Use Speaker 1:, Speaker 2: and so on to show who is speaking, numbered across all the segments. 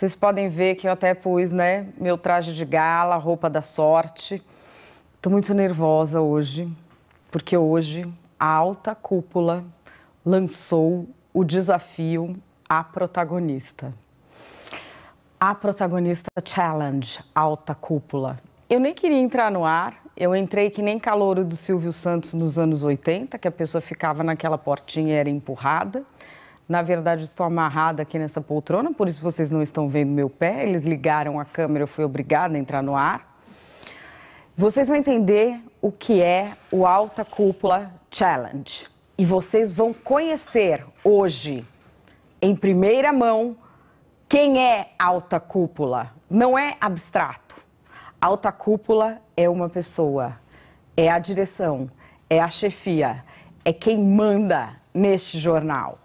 Speaker 1: Vocês podem ver que eu até pus, né, meu traje de gala, roupa da sorte. Estou muito nervosa hoje, porque hoje a alta cúpula lançou o desafio à protagonista. A protagonista challenge, alta cúpula. Eu nem queria entrar no ar, eu entrei que nem calouro do Silvio Santos nos anos 80, que a pessoa ficava naquela portinha e era empurrada. Na verdade, estou amarrada aqui nessa poltrona, por isso vocês não estão vendo meu pé. Eles ligaram a câmera, eu fui obrigada a entrar no ar. Vocês vão entender o que é o Alta Cúpula Challenge. E vocês vão conhecer hoje, em primeira mão, quem é alta cúpula. Não é abstrato. Alta cúpula é uma pessoa, é a direção, é a chefia, é quem manda neste jornal.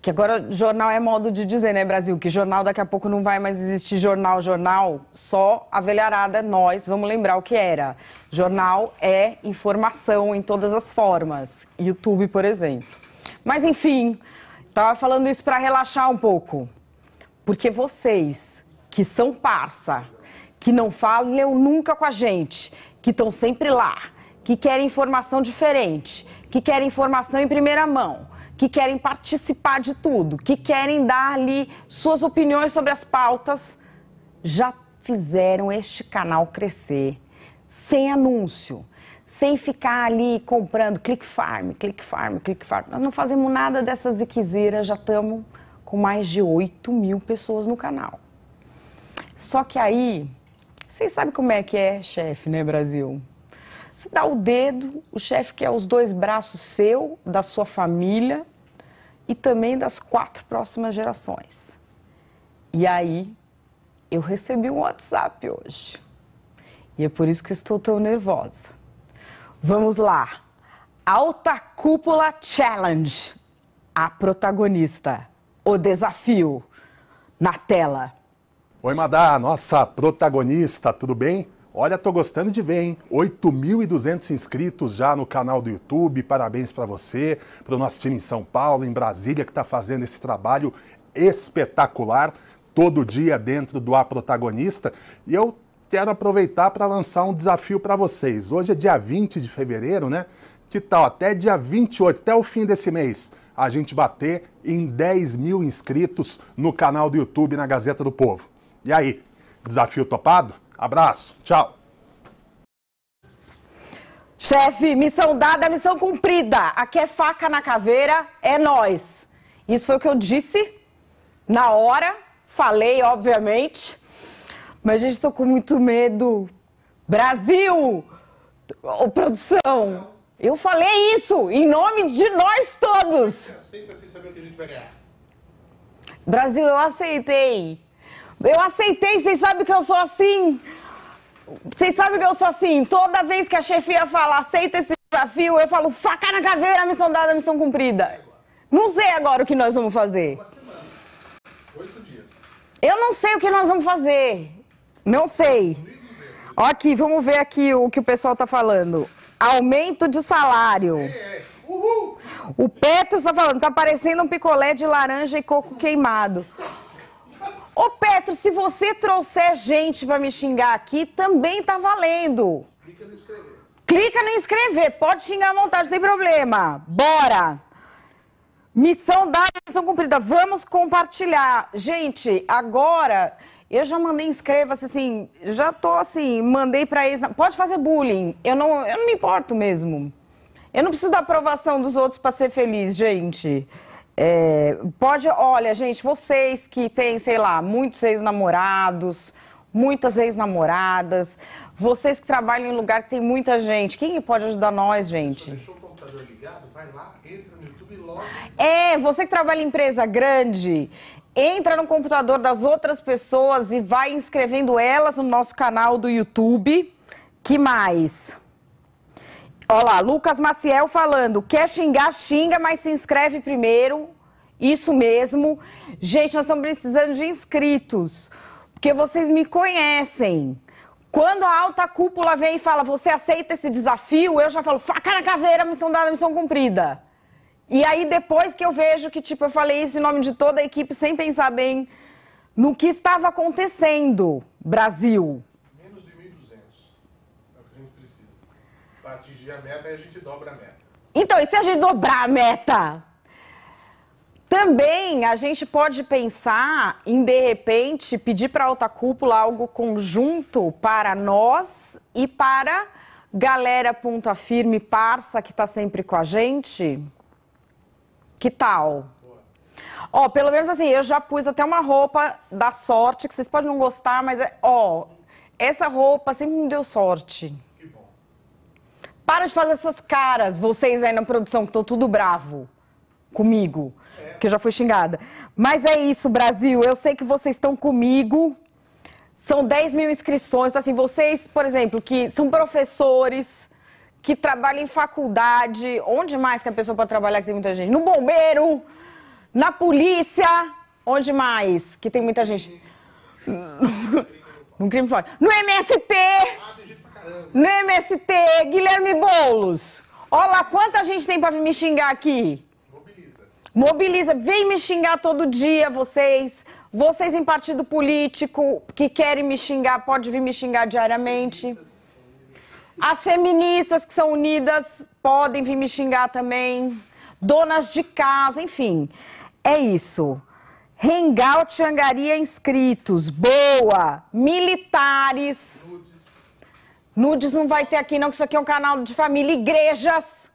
Speaker 1: Que agora jornal é modo de dizer, né, Brasil? Que jornal daqui a pouco não vai mais existir jornal, jornal, só a velharada, nós, vamos lembrar o que era. Jornal é informação em todas as formas. YouTube, por exemplo. Mas enfim, estava falando isso para relaxar um pouco. Porque vocês, que são parça, que não falam nunca com a gente, que estão sempre lá, que querem informação diferente, que querem informação em primeira mão que querem participar de tudo, que querem dar ali suas opiniões sobre as pautas, já fizeram este canal crescer sem anúncio, sem ficar ali comprando click farm, click farm, click farm. Nós não fazemos nada dessas ziquezeiras, já estamos com mais de 8 mil pessoas no canal. Só que aí, vocês sabem como é que é, chefe, né, Brasil? Você dá o dedo, o chefe quer os dois braços seu, da sua família e também das quatro próximas gerações. E aí, eu recebi um WhatsApp hoje. E é por isso que estou tão nervosa. Vamos lá. Alta Cúpula Challenge. A protagonista. O desafio. Na tela. Oi, Madá, nossa protagonista, tudo bem? Olha, tô gostando de ver, hein? 8.200 inscritos já no canal do YouTube. Parabéns para você, para o nosso time em São Paulo, em Brasília, que está fazendo esse trabalho espetacular todo dia dentro do A Protagonista. E eu quero aproveitar para lançar um desafio para vocês. Hoje é dia 20 de fevereiro, né? Que tal até dia 28, até o fim desse mês, a gente bater em 10 mil inscritos no canal do YouTube na Gazeta do Povo? E aí, desafio topado? Abraço, tchau. Chefe, missão dada, missão cumprida. Aqui é faca na caveira, é nós. Isso foi o que eu disse na hora, falei, obviamente. Mas, gente, estou com muito medo. Brasil! Ô, produção! Eu falei isso em nome de nós todos! Aceita sem saber o que a gente vai ganhar. Brasil, eu aceitei. Eu aceitei, vocês sabem que eu sou assim. Vocês sabem que eu sou assim. Toda vez que a chefia fala, aceita esse desafio, eu falo, faca na caveira, missão dada, missão cumprida. Não sei agora o que nós vamos fazer. Oito dias. Eu não sei o que nós vamos fazer. Não sei. Ó aqui, vamos ver aqui o que o pessoal tá falando. Aumento de salário. É, é. O Petro está falando, tá parecendo um picolé de laranja e coco queimado. Ô, Petro, se você trouxer gente para me xingar aqui, também tá valendo. Clica no inscrever. Clica no inscrever. Pode xingar à vontade, não tem problema. Bora! Missão dada, missão cumprida. Vamos compartilhar. Gente, agora eu já mandei inscreva-se, assim, já tô assim, mandei para eles. Pode fazer bullying. Eu não, eu não me importo mesmo. Eu não preciso da aprovação dos outros para ser feliz, gente. É, pode, olha, gente, vocês que têm, sei lá, muitos ex-namorados, muitas ex-namoradas, vocês que trabalham em lugar que tem muita gente, quem pode ajudar nós, gente? o computador ligado, vai lá, entra no YouTube logo. É, você que trabalha em empresa grande, entra no computador das outras pessoas e vai inscrevendo elas no nosso canal do YouTube. Que mais? Olha lá, Lucas Maciel falando, quer xingar, xinga, mas se inscreve primeiro. Isso mesmo. Gente, nós estamos precisando de inscritos, porque vocês me conhecem. Quando a alta cúpula vem e fala, você aceita esse desafio, eu já falo, faca na caveira, missão dada, missão cumprida. E aí, depois que eu vejo que, tipo, eu falei isso em nome de toda a equipe, sem pensar bem no que estava acontecendo, Brasil. Menos de 1.200 é o que a gente precisa. Para atingir a meta, aí a gente dobra a meta. Então, e se a gente dobrar a meta? Também a gente pode pensar em, de repente, pedir para a alta cúpula algo conjunto para nós e para galera Ponta Firme, parça, que está sempre com a gente? Que tal? Ó, oh, pelo menos assim, eu já pus até uma roupa da sorte, que vocês podem não gostar, mas é, ó, oh, essa roupa sempre me deu sorte. Que bom. Para de fazer essas caras, vocês aí na produção que estão tudo bravo comigo que eu já fui xingada. Mas é isso, Brasil. Eu sei que vocês estão comigo. São 10 mil inscrições. assim, vocês, por exemplo, que são professores, que trabalham em faculdade. Onde mais que a pessoa pode trabalhar que tem muita gente? No bombeiro, na polícia. Onde mais que tem muita gente? No crime forte. No MST! No MST, Guilherme Boulos. Olha lá, quanta gente tem pra me xingar aqui. Mobiliza, vem me xingar todo dia, vocês. Vocês em partido político que querem me xingar, pode vir me xingar diariamente. As feministas que são unidas podem vir me xingar também. Donas de casa, enfim. É isso. Hangout Angaria é inscritos. Boa! Militares. Nudes. Nudes não vai ter aqui, não, que isso aqui é um canal de família. Igrejas.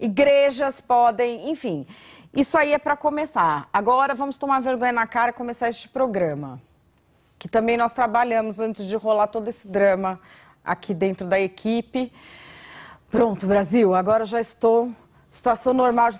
Speaker 1: Igrejas podem, enfim. Isso aí é para começar. Agora vamos tomar vergonha na cara e começar este programa. Que também nós trabalhamos antes de rolar todo esse drama aqui dentro da equipe. Pronto, Brasil, agora já estou. Situação normal de